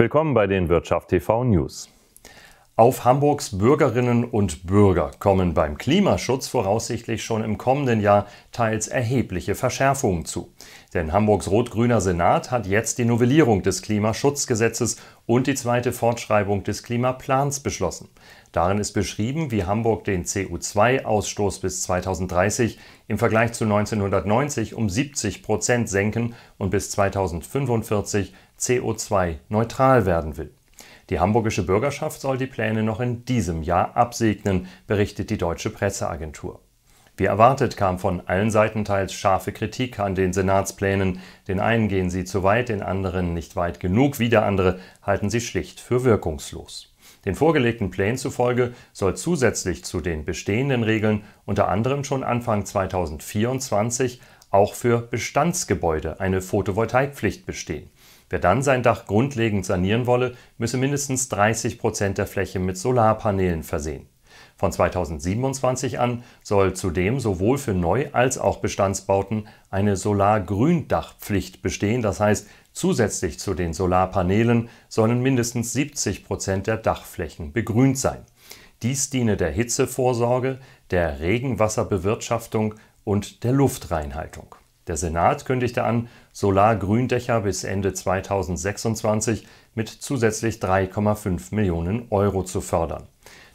Willkommen bei den Wirtschaft TV News. Auf Hamburgs Bürgerinnen und Bürger kommen beim Klimaschutz voraussichtlich schon im kommenden Jahr teils erhebliche Verschärfungen zu. Denn Hamburgs rot-grüner Senat hat jetzt die Novellierung des Klimaschutzgesetzes und die zweite Fortschreibung des Klimaplans beschlossen. Darin ist beschrieben, wie Hamburg den CO2-Ausstoß bis 2030 im Vergleich zu 1990 um 70 Prozent senken und bis 2045 CO2-neutral werden will. Die hamburgische Bürgerschaft soll die Pläne noch in diesem Jahr absegnen, berichtet die deutsche Presseagentur. Wie erwartet kam von allen Seiten teils scharfe Kritik an den Senatsplänen. Den einen gehen sie zu weit, den anderen nicht weit genug, wieder andere halten sie schlicht für wirkungslos. Den vorgelegten Plänen zufolge soll zusätzlich zu den bestehenden Regeln unter anderem schon Anfang 2024 auch für Bestandsgebäude eine Photovoltaikpflicht bestehen. Wer dann sein Dach grundlegend sanieren wolle, müsse mindestens 30 Prozent der Fläche mit Solarpanelen versehen. Von 2027 an soll zudem sowohl für Neu- als auch Bestandsbauten eine Solargründachpflicht bestehen. Das heißt, zusätzlich zu den Solarpanelen sollen mindestens 70 Prozent der Dachflächen begrünt sein. Dies diene der Hitzevorsorge, der Regenwasserbewirtschaftung und der Luftreinhaltung. Der Senat kündigte an, Solargründächer bis Ende 2026 mit zusätzlich 3,5 Millionen Euro zu fördern.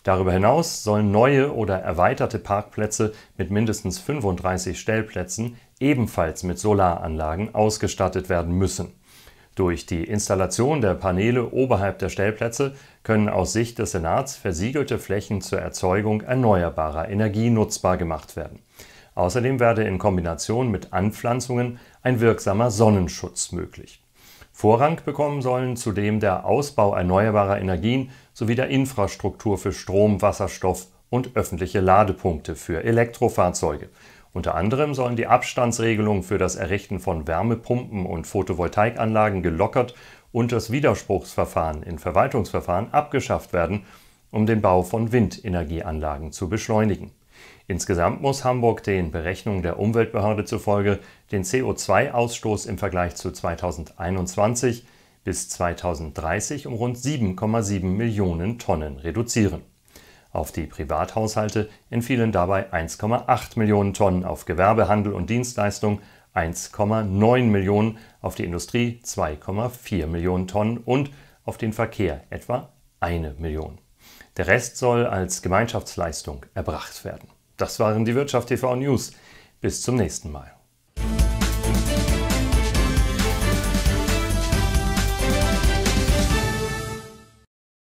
Darüber hinaus sollen neue oder erweiterte Parkplätze mit mindestens 35 Stellplätzen ebenfalls mit Solaranlagen ausgestattet werden müssen. Durch die Installation der Paneele oberhalb der Stellplätze können aus Sicht des Senats versiegelte Flächen zur Erzeugung erneuerbarer Energie nutzbar gemacht werden. Außerdem werde in Kombination mit Anpflanzungen ein wirksamer Sonnenschutz möglich. Vorrang bekommen sollen zudem der Ausbau erneuerbarer Energien sowie der Infrastruktur für Strom, Wasserstoff und öffentliche Ladepunkte für Elektrofahrzeuge. Unter anderem sollen die Abstandsregelungen für das Errichten von Wärmepumpen und Photovoltaikanlagen gelockert und das Widerspruchsverfahren in Verwaltungsverfahren abgeschafft werden, um den Bau von Windenergieanlagen zu beschleunigen. Insgesamt muss Hamburg den Berechnungen der Umweltbehörde zufolge den CO2-Ausstoß im Vergleich zu 2021 bis 2030 um rund 7,7 Millionen Tonnen reduzieren. Auf die Privathaushalte entfielen dabei 1,8 Millionen Tonnen, auf Gewerbehandel und Dienstleistung 1,9 Millionen, auf die Industrie 2,4 Millionen Tonnen und auf den Verkehr etwa eine Million. Der Rest soll als Gemeinschaftsleistung erbracht werden. Das waren die Wirtschaft TV News. Bis zum nächsten Mal.